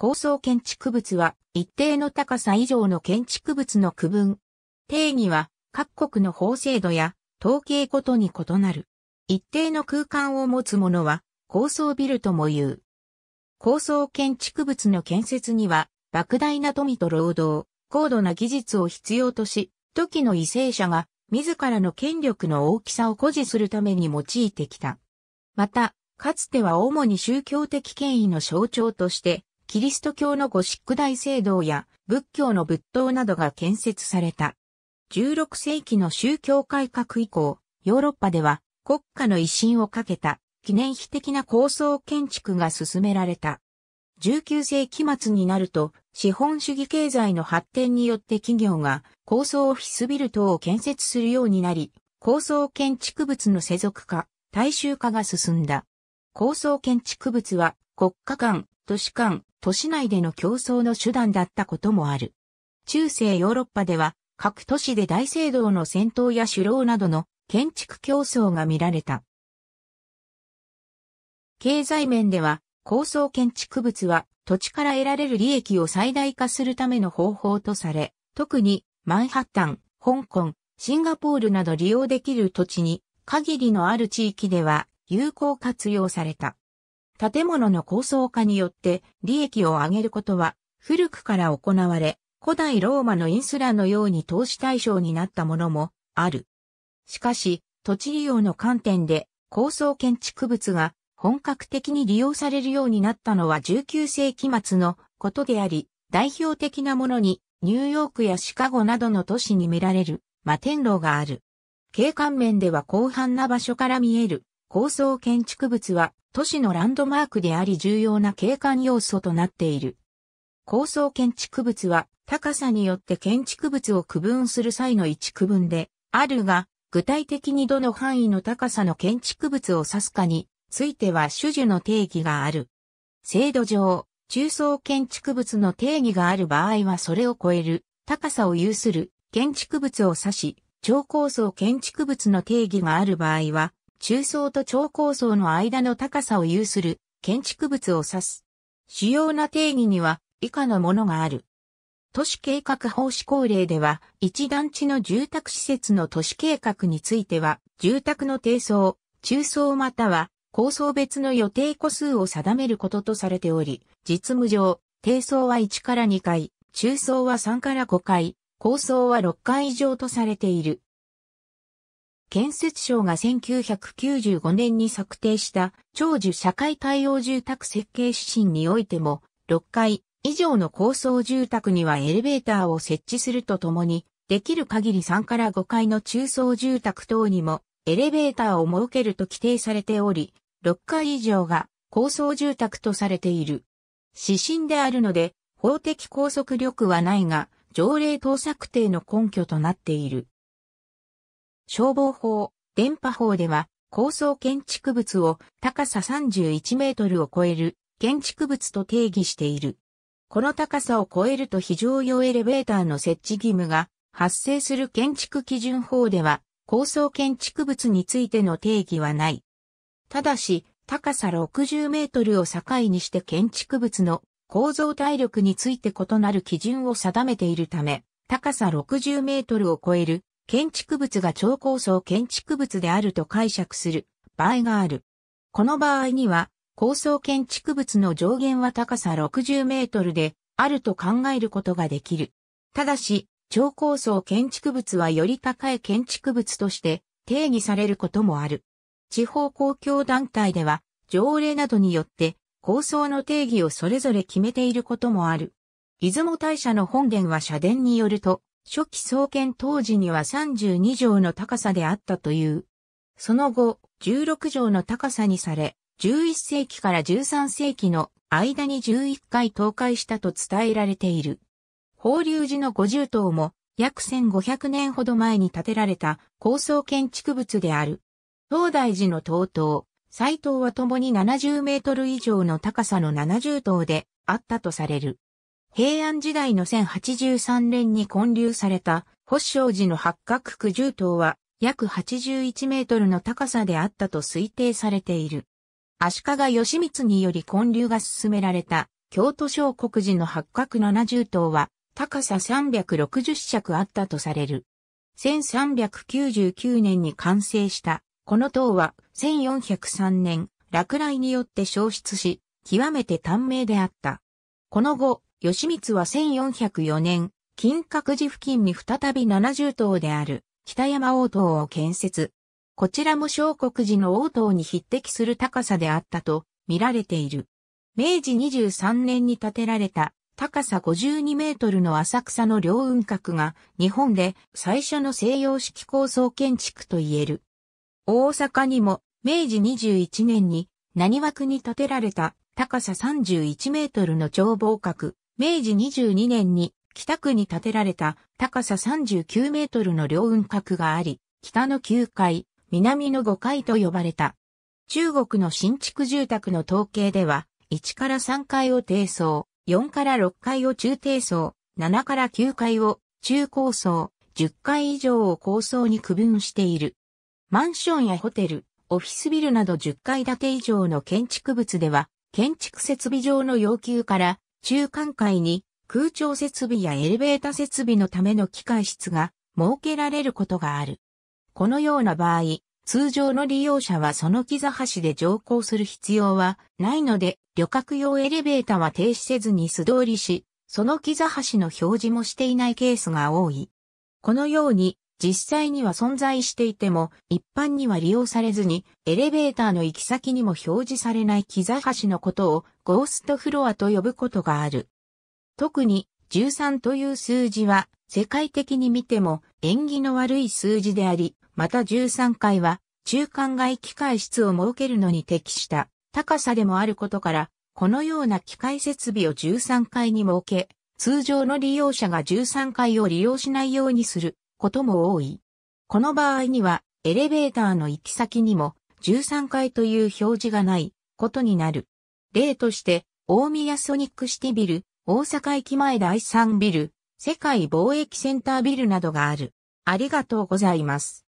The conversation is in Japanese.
高層建築物は一定の高さ以上の建築物の区分。定義は各国の法制度や統計ごとに異なる。一定の空間を持つものは高層ビルとも言う。高層建築物の建設には莫大な富と労働、高度な技術を必要とし、時の為政者が自らの権力の大きさを誇示するために用いてきた。また、かつては主に宗教的権威の象徴として、キリスト教のゴシック大聖堂や仏教の仏塔などが建設された。16世紀の宗教改革以降、ヨーロッパでは国家の威信をかけた記念碑的な構想建築が進められた。19世紀末になると、資本主義経済の発展によって企業が高層オフィスビル等を建設するようになり、高層建築物の世俗化、大衆化が進んだ。高層建築物は国家間、都市間、都市内での競争の手段だったこともある。中世ヨーロッパでは各都市で大聖堂の戦闘や首楼などの建築競争が見られた。経済面では高層建築物は土地から得られる利益を最大化するための方法とされ、特にマンハッタン、香港、シンガポールなど利用できる土地に限りのある地域では有効活用された。建物の高層化によって利益を上げることは古くから行われ、古代ローマのインスラのように投資対象になったものもある。しかし、土地利用の観点で高層建築物が本格的に利用されるようになったのは19世紀末のことであり、代表的なものにニューヨークやシカゴなどの都市に見られる摩天楼がある。景観面では広範な場所から見える高層建築物は都市のランドマークであり重要な景観要素となっている。高層建築物は高さによって建築物を区分する際の一区分であるが、具体的にどの範囲の高さの建築物を指すかについては種々の定義がある。制度上、中層建築物の定義がある場合はそれを超える高さを有する建築物を指し、超高層建築物の定義がある場合は中層と超高層の間の高さを有する建築物を指す。主要な定義には以下のものがある。都市計画法施行令では、一団地の住宅施設の都市計画については、住宅の低層、中層または高層別の予定個数を定めることとされており、実務上、低層は1から2回、中層は3から5回、高層は6回以上とされている。建設省が1995年に策定した長寿社会対応住宅設計指針においても、6階以上の高層住宅にはエレベーターを設置するとともに、できる限り3から5階の中層住宅等にもエレベーターを設けると規定されており、6階以上が高層住宅とされている。指針であるので、法的拘束力はないが、条例等策定の根拠となっている。消防法、電波法では、高層建築物を高さ31メートルを超える建築物と定義している。この高さを超えると非常用エレベーターの設置義務が発生する建築基準法では高層建築物についての定義はない。ただし、高さ60メートルを境にして建築物の構造体力について異なる基準を定めているため、高さ60メートルを超える建築物が超高層建築物であると解釈する場合がある。この場合には、高層建築物の上限は高さ60メートルであると考えることができる。ただし、超高層建築物はより高い建築物として定義されることもある。地方公共団体では、条例などによって高層の定義をそれぞれ決めていることもある。出雲大社の本殿は社殿によると、初期創建当時には32畳の高さであったという。その後、16畳の高さにされ、11世紀から13世紀の間に11回倒壊したと伝えられている。法隆寺の五重塔も約1500年ほど前に建てられた高層建築物である。東大寺の東塔、斎藤は共に70メートル以上の高さの70塔であったとされる。平安時代の1083年に建立された、発祥寺の八角九十塔は、約81メートルの高さであったと推定されている。足利義満により建立が進められた、京都小国寺の八角七十塔は、高さ360尺あったとされる。1399年に完成した、この塔は1403年、落雷によって消失し、極めて短命であった。この後、吉光は1404年、金閣寺付近に再び70棟である北山王棟を建設。こちらも小国寺の王棟に匹敵する高さであったと見られている。明治23年に建てられた高さ52メートルの浅草の両雲閣が日本で最初の西洋式構想建築と言える。大阪にも明治21年に何枠に建てられた高さ31メートルの眺望閣、明治22年に北区に建てられた高さ39メートルの両雲閣があり、北の9階、南の5階と呼ばれた。中国の新築住宅の統計では、1から3階を低層、4から6階を中低層、7から9階を中高層、10階以上を高層に区分している。マンションやホテル、オフィスビルなど10階建て以上の建築物では、建築設備上の要求から中間階に空調設備やエレベータ設備のための機械室が設けられることがある。このような場合、通常の利用者はその木座橋で乗降する必要はないので、旅客用エレベータは停止せずに素通りし、その木座橋の表示もしていないケースが多い。このように、実際には存在していても、一般には利用されずに、エレベーターの行き先にも表示されない木座橋のことをゴーストフロアと呼ぶことがある。特に13という数字は世界的に見ても縁起の悪い数字であり、また13階は中間外機械室を設けるのに適した高さでもあることから、このような機械設備を13階に設け、通常の利用者が13階を利用しないようにすることも多い。この場合には、エレベーターの行き先にも13階という表示がないことになる。例として、大宮ソニックシティビル、大阪駅前第3ビル、世界貿易センタービルなどがある。ありがとうございます。